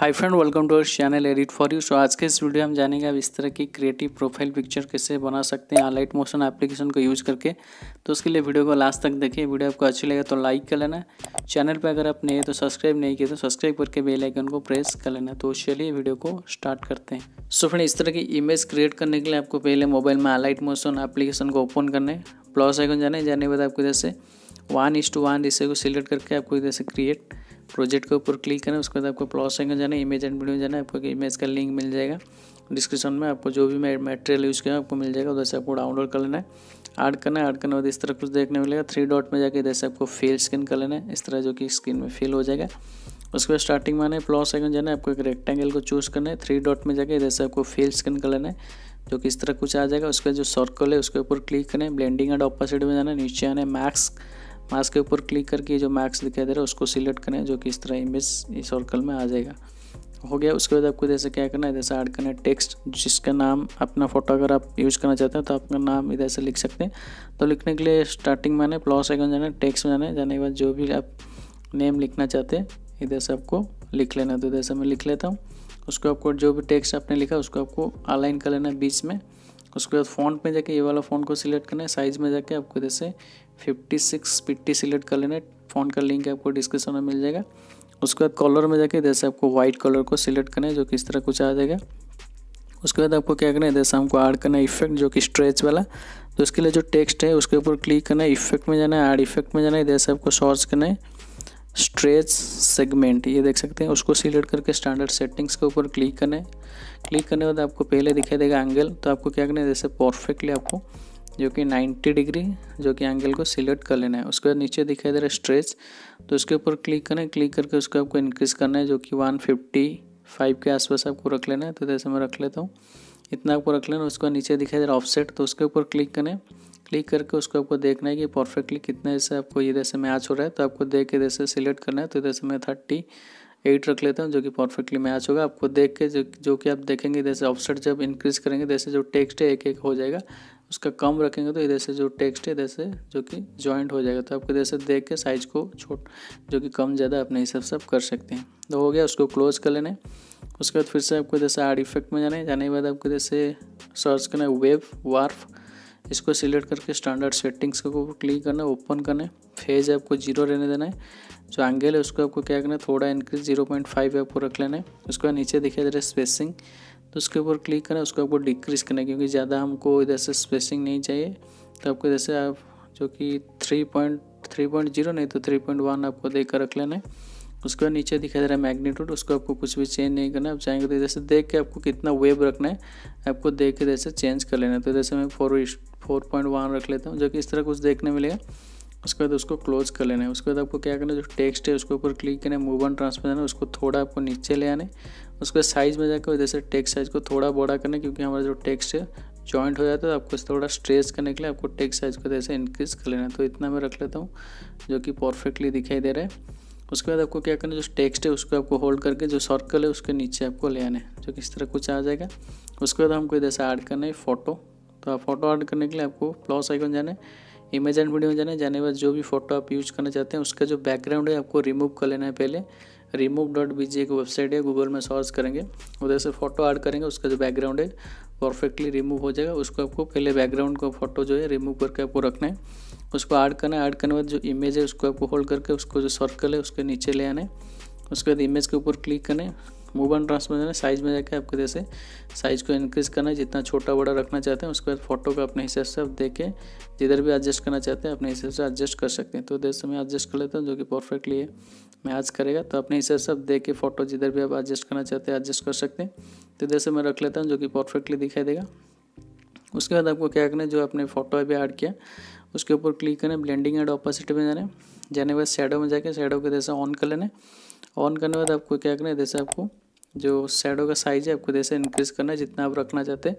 hi friend welcome to our channel edit for you so आज के इस video हम जानेंगे आप इस तरह की क्रिएटिव प्रोफाइल पिक्चर कैसे बना सकते हैं लाइट मोशन एप्लीकेशन को यूज़ करके तो उसके लिए वीडियो को लास्ट तक देखिए वीडियो आपको अच्छी लगे तो लाइक कर लेना चैनल पर अगर आप नए तो सब्सक्राइब नहीं किए तो सब्सक्राइब करके बेलाइकन को प्रेस कर लेना तो चलिए वीडियो को स्टार्ट करते हैं सो फ्रेंड इस तरह की इमेज क्रिएट करने के लिए आपको पहले मोबाइल में आलाइट मोशन एप्लीकेशन को ओपन करने प्लस आइकन जाने जाने के बाद आपको जैसे वन इस टू वन इसे को सिलेक्ट करके आपको जैसे क्रिएट प्रोजेक्ट के ऊपर क्लिक करें उसके बाद आपको प्लॉस सेकंड जाना है इमेज एंड वीडियो में जाना है आपको इमेज का लिंक मिल जाएगा डिस्क्रिप्शन में आपको जो भी मैं मटेरियल यूज़ किया आपको मिल जाएगा उधर से आपको डाउनलोड कर लेना है ऐड करना है ऐड करने के बाद इस तरह कुछ देखने मिलेगा थ्री डॉट में जाके इधर से आपको फेल स्किन कर लेना है इस तरह जो कि स्क्रीन में फेल हो जाएगा उसके बाद स्टार्टिंग में आना है प्लॉस आइकन जाना है आपको एक रेक्टेंगल को चूज़ करना है थ्री डॉट में जाके इधर से आपको फेल स्किन कर लेना है जो कि इस तरह कुछ आ जाएगा उसके जो सर्कल है उसके ऊपर क्लिक करें ब्लेंडिंग एंड ऑपोजिट में जाना है नीचे आना है मैक्स मास्क के ऊपर क्लिक करके जो मार्क्स दिखाई दे रहा है उसको सिलेक्ट करें जो कि इस तरह इमेज इस सर्कल में आ जाएगा हो गया उसके बाद आपको जैसे क्या करना है जैसे ऐड करना है टेक्स्ट जिसका नाम अपना फोटो अगर आप यूज़ करना चाहते हैं तो आपका नाम इधर से लिख सकते हैं तो लिखने के लिए स्टार्टिंग में आना प्लस आइकन जाना है टेक्स्ट में जाना है जाने के बाद जो भी आप नेम लिखना चाहते हैं इधर से आपको लिख लेना है तो इधर से मैं लिख लेता हूँ उसको आपको जो भी टेक्स्ट आपने लिखा उसको आपको अलाइन कर लेना है बीच में उसके बाद फॉन्ट में जाके ये वाला फॉन्ट को सिलेक्ट करना है साइज़ में जाके आपको जैसे फिफ्टी सिक्स पिट्टी सिलेक्ट कर लेना फोन का लिंक आपको डिस्क्रिप्शन में मिल जाएगा उसके बाद कॉलर में जाके जैसे आपको व्हाइट कलर को सिलेक्ट करना है जो कि इस तरह कुछ आ जाएगा उसके बाद आपको क्या करना है जैसे हमको ऐड करना है इफेक्ट जो कि स्ट्रेच वाला तो इसके लिए जो टेक्स्ट है उसके ऊपर क्लिक करना है इफेक्ट में जाना है ऐड इफेक्ट में जाना है जैसे आपको सर्च करना है स्ट्रेच सेगमेंट ये देख सकते हैं उसको सिलेक्ट करके स्टैंडर्ड सेटिंग्स के ऊपर क्लिक करना है क्लिक करने के बाद आपको पहले दिखाई देगा एंगल तो आपको क्या करना है जैसे परफेक्टली आपको जो कि 90 डिग्री जो कि एंगल को सिलेक्ट कर लेना है उसके बाद नीचे दिखाई दे रहा है स्ट्रेच तो उसके ऊपर क्लिक करना है क्लिक करके उसको आपको इंक्रीज़ करना है जो कि 155 के आसपास आपको रख लेना है तो जैसे मैं रख लेता हूँ इतना आपको रख लेना उसके बाद नीचे दिखाई दे रहा है ऑफसेट तो उसके ऊपर क्लिक करें क्लिक करके उसको आपको देखना है कि परफेक्टली कितना जैसे आपको ये जैसे मैच हो रहा है तो आपको देख के जैसे सिलेक्ट करना है तो जैसे मैं थर्टी एट रख लेते हैं जो कि परफेक्टली मैच होगा आपको देख के जो जो कि आप देखेंगे इधर से ऑफसेट जब इंक्रीज करेंगे जैसे जो टेक्स्ट है एक एक हो जाएगा उसका कम रखेंगे तो इधर से जो टेक्स्ट है इधर से जो कि जॉइंट हो जाएगा तो आपको जैसे देख के साइज को छोट जो कि कम ज़्यादा अपने हिसाब से आप कर सकते हैं तो हो गया उसको क्लोज कर लेना उसके बाद फिर से आपको जैसे आर्ट इफेक्ट में जाना है जाने के बाद आपको जैसे सर्च करना है वेब वार्फ इसको सिलेक्ट करके स्टैंडर्ड सेटिंग्स को क्लिक करना है ओपन करना है फेज आपको जीरो रहने देना है जो एंगल है उसको आपको क्या करना है थोड़ा इंक्रीज जीरो पॉइंट फाइव आपको रख लेना है उसके बाद नीचे रहा है स्पेसिंग तो उसके ऊपर क्लिक करना है उसको आपको डिक्रीज करना है क्योंकि ज़्यादा हमको इधर से स्पेसिंग नहीं चाहिए तो आपको जैसे आप जो कि three point three point zero नहीं तो थ्री पॉइंट वन आपको देकर रख लेना है उसके बाद नीचे दिखाई दे रहा है मैग्नीट्यूड उसको आपको कुछ भी चेंज नहीं करना है आप चाहेंगे तो जैसे देख के आपको कितना वेव रखना है आपको देख के जैसे चेंज कर लेना है तो जैसे मैं फोर फोर पॉइंट वन रख लेता हूँ जो कि इस तरह कुछ देखने मिलेगा उसके बाद उसको क्लोज कर लेना है उसके बाद आपको क्या करना है जो टेक्स्ट है उसके ऊपर क्लिक करना है मूव ऑन ट्रांसफर देना उसको थोड़ा आपको नीचे ले आने उसके साइज़ में जाकर जैसे टेक्स्ट साइज़ को थोड़ा बड़ा करना है क्योंकि हमारा जो टेक्स्ट है जॉइंट हो जाता है तो आपको थोड़ा स्ट्रेस करने के लिए आपको टेक्स्ट साइज़ को जैसे इंक्रीज़ कर लेना है तो इतना मैं रख लेता हूँ जो कि परफेक्टली दिखाई दे रहा है उसके बाद आपको क्या करना है जो टेक्स्ट है उसको आपको होल्ड करके जो सर्कल है उसके नीचे आपको ले आना है जो कि इस तरह कुछ आ जाएगा उसके बाद हमको जैसे ऐड करना है फ़ोटो तो आप फोटो ऐड करने के लिए आपको प्लस आइकन जाना है इमेज एंड वीडियो में जाना है जाने के बाद जो भी फोटो आप यूज करना चाहते हैं उसका जो बैकग्राउंड है आपको रिमूव कर लेना है पहले रिमूव डॉट बी जी एक वेबसाइट है गूगल में सर्च करेंगे उधर से फोटो ऐड करेंगे उसका जो बैकग्राउंड है परफेक्टली रिमूव हो जाएगा उसको आपको पहले बैकग्राउंड का फोटो जो है रिमूव करके आपको रखना है उसको ऐड करना है ऐड करने के बाद जो इमेज है उसको आपको होल्ड करके उसको जो सर्कल है उसके नीचे ले आना है उसके बाद इमेज के ऊपर क्लिक करना मूव एंड ट्रांसफॉर्म जाना साइज़ में जाकर आपको जैसे साइज़ को इंक्रीज़ करना है जितना छोटा बड़ा रखना चाहते हैं उसके बाद फोटो को अपने हिसाब से आप देखें जिधर भी एडजस्ट करना चाहते हैं अपने हिसाब से एडजस्ट कर सकते हैं तो जैसे मैं एडजस्ट कर लेता हूँ जो कि परफेक्टली है मैच करेगा तो अपने हिसाब से आप देख के फ़ोटो जिधर भी आप एडजस्ट करना चाहते हैं एडजस्ट कर सकते हैं तो जैसे मैं रख लेता हूँ जो कि परफेक्टली दिखाई देगा उसके बाद आपको क्या करना है जो आपने फोटो अभी ऐड किया उसके ऊपर क्लिक करें ब्लेंडिंग एंड ऑपोजिट में जाने जाने के बाद शेडो में जाके शेडो के जैसे ऑन कर लेना है ऑन करने के बाद आपको क्या करना है जैसे आपको जो शेडो का साइज़ है आपको जैसे इंक्रीज़ करना है जितना आप रखना चाहते हैं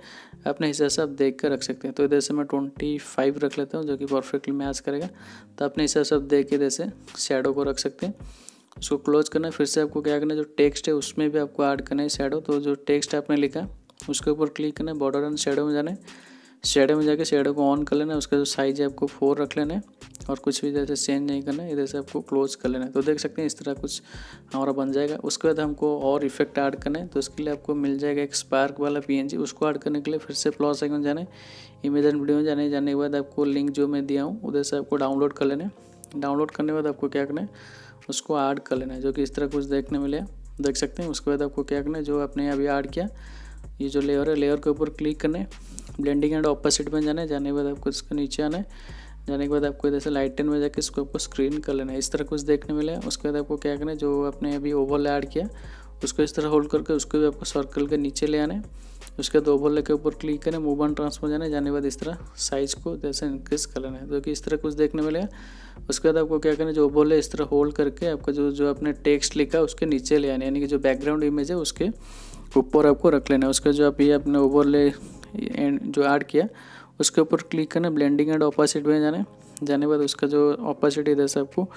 अपने हिसाब से आप देख कर रख सकते हैं तो इधर से मैं ट्वेंटी फाइव रख लेता हूँ जो कि परफेक्टली मैच करेगा तो अपने हिसाब से आप देख के जैसे शेडो को रख सकते हैं उसको क्लोज करना है फिर से आपको क्या करना है जो टेक्स्ट है उसमें भी आपको ऐड करना है शेडो तो जो टेक्स्ट आपने लिखा उसके ऊपर क्लिक करना है बॉर्डर एंड शेडो में जाना है शेडो में जाके शेडो को ऑन कर लेना उसका जो साइज है आपको फोर रख लेना है और कुछ भी जैसे चेंज नहीं करना है इधर से आपको क्लोज कर लेना है तो देख सकते हैं इस तरह कुछ हमारा बन जाएगा उसके बाद हमको और इफेक्ट ऐड करना है तो उसके लिए आपको मिल जाएगा एक स्पार्क वाला पी उसको ऐड करने के लिए फिर से प्लॉस आइकन जाना है इमेज एंड वीडियो में जाने जाने के बाद आपको लिंक जो मैं दिया हूँ उधर से आपको डाउनलोड कर लेना है डाउनलोड करने के बाद आपको क्या करना है उसको ऐड कर लेना है जो कि इस तरह कुछ देखने मिले देख सकते हैं उसके बाद आपको क्या करना है जो आपने अभी ऐड किया ये जो लेयर है लेयर के ऊपर क्लिक करने ब्लेंडिंग एंड ऑपोजिट में जाने जाने के बाद आपको इसके नीचे आना है जाने के बाद आपको इधर से लाइटन में जाके इसको आपको स्क्रीन कर लेना है इस तरह कुछ देखने मिला उसके बाद आपको क्या करना है जो आपने अभी ओवल ऐड किया उसको इस तरह होल्ड करके उसको भी आपको सर्कल के नीचे ले आना है उसके बाद ओवरले के ऊपर क्लिक करें मूव ऑन जाने जाने के बाद इस तरह साइज को जैसे इंक्रीज कर लेना है जो तो कि इस तरह कुछ देखने मिलेगा उसके बाद आपको क्या करना है जो ओवरले इस तरह होल्ड करके आपका जो जो आपने टेक्स्ट लिखा उसके नीचे ले आना यानी कि जो बैकग्राउंड इमेज है उसके ऊपर आपको रख लेना है उसका जो आप ये अपने ओवरले एंड जो ऐड किया उसके ऊपर क्लिक करना ब्लेंडिंग एंड ऑपोजिट में जाना जाने के बाद उसका जो ऑपोजिट इधर से आपको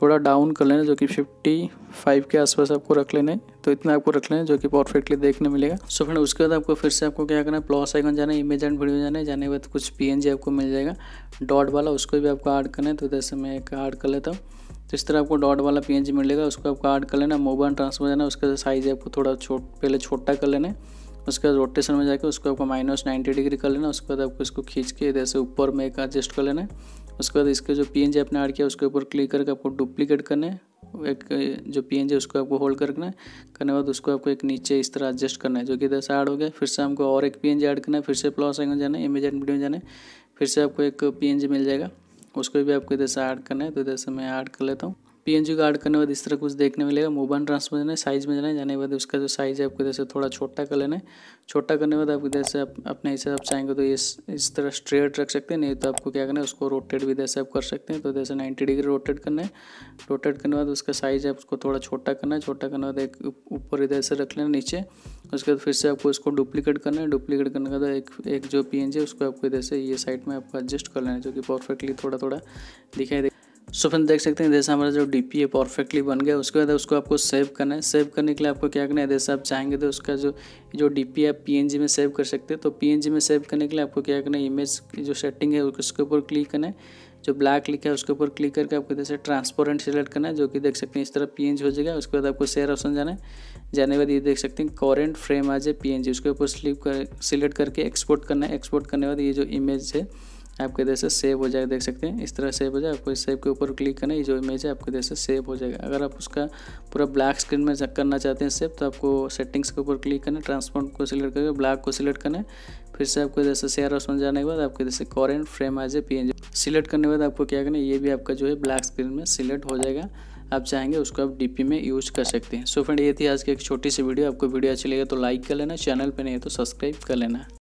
थोड़ा डाउन कर लेना जो कि 55 के आसपास आपको रख लेना है तो इतना आपको रख लेना जो कि परफेक्टली देखने मिलेगा सो फ्रेंड उसके बाद आपको फिर से आपको क्या करना है प्लस आइकन जाना है इमेज एंड वीडियो जाना है जाने के बाद कुछ पी आपको मिल जाएगा डॉट वाला उसको भी आपको ऐड करना है तो इधर से मैं एक ऐड कर लेता हूँ तो इस तरह आपको डॉट वाला पी मिलेगा उसको आपको ऐड कर लेना मोबाइल ट्रांसफर जाना उसका साइज आपको थोड़ा छोट पहले छोटा कर लेना उसके बाद रोटेशन में जाकर उसको आपको माइनस नाइन्टी डिग्री कर लेना उसके बाद आपको इसको खींच के इधर से ऊपर में एक एडजस्ट कर लेना है उसके बाद इसके जो पी आपने ऐड किया उसके ऊपर क्लिक करके आपको डुप्लीकेट करना है एक जो पी है उसको आपको होल्ड करना है करने के बाद उसको आपको एक नीचे इस तरह एडजस्ट करना है जो कि इधर से ऐड हो गया फिर से हमको और एक पी ऐड करना है फिर से प्लस आइकन जाना है इमेज एंड वीडियो में जाना है फिर से आपको एक पी मिल जाएगा उसको भी आपको इधर से ऐड करना है तो इधर से मैं ऐड कर लेता हूँ पीएनजी को ऐड करने के बाद इस तरह कुछ देखने मिलेगा मोबाइल ट्रांसफर देना है साइज में जाना है जाने के बाद उसका जो साइज है आपको इधर से थोड़ा छोटा कर लेना है छोटा करने के बाद आप इधर से आप अपने हिसाब से चाहेंगे तो ये इस तरह स्ट्रेट रख सकते हैं नहीं तो आपको क्या करना है उसको रोटेट भी जैसे आप कर सकते हैं तो जैसे नाइन्टी डिग्री रोटेट करना है रोटेट करने के बाद उसका साइज है उसको थोड़ा छोटा करना है छोटा करने के बाद एक ऊपर इधर से रख लेना नीचे उसके बाद फिर से आपको इसको डुप्लीकेट करना है डुप्लीकेट करने के बाद एक एक जो पी है उसको आपको इधर से ये साइड में आपको एडजस्ट कर लेना है जो कि परफेक्टली थोड़ा थोड़ा दिखाई दे सो फ्रेंड देख सकते हैं जैसे हमारा जो डी पी है परफेक्टली बन गया उसके बाद उसको आपको सेव करना है सेव करने के लिए आपको क्या करना है जैसे आप चाहेंगे तो उसका जो जो डी पी आप पी एन जी में सेव कर सकते हैं तो पी एन जी में सेव करने के लिए आपको क्या करना है इमेज की जो सेटिंग है उसके ऊपर क्लिक करना है जो ब्लैक लिखा है उसके ऊपर क्लिक करके आपको जैसे ट्रांसपेरेंट सेलेक्ट करना है जो कि देख सकते हैं इस तरह पी हो जाएगा उसके बाद आपको शेयर ऑप्शन जाना है जाने के बाद ये देख सकते हैं करेंट फ्रेम आ जाए पी एन जी उसके ऊपर स्लिप कर सिलेक्ट करके एक्सपोर्ट करना है एक्सपोर्ट करने के बाद ये जो इमेज है आपके इधर से सेव हो जाएगा देख सकते हैं इस तरह सेव हो जाएगा आपको इस सेव के ऊपर क्लिक करना है जो इमेज है आपके इधर से सेव हो जाएगा अगर आप उसका पूरा ब्लैक स्क्रीन में करना चाहते हैं सेव तो आपको सेटिंग्स के ऊपर क्लिक करना है ट्रांसपोर्ट को सिलेक्ट करके ब्लैक को सिलेक्ट करना है फिर से आपको इधर से शेयर ऑप्शन जाने के बाद आपके इधर से कॉरेंट फ्रेम आज ए पी सिलेक्ट करने के बाद आपको क्या करना है ये भी आपका जो है ब्लैक स्क्रीन में सिलेक्ट हो जाएगा आप चाहेंगे उसको आप डीपी में यूज कर सकते हैं सो so फ्रेंड ये थी आज की एक छोटी सी वीडियो आपको वीडियो अच्छी लगे तो लाइक कर लेना चैनल पर नहीं है तो सब्सक्राइब कर लेना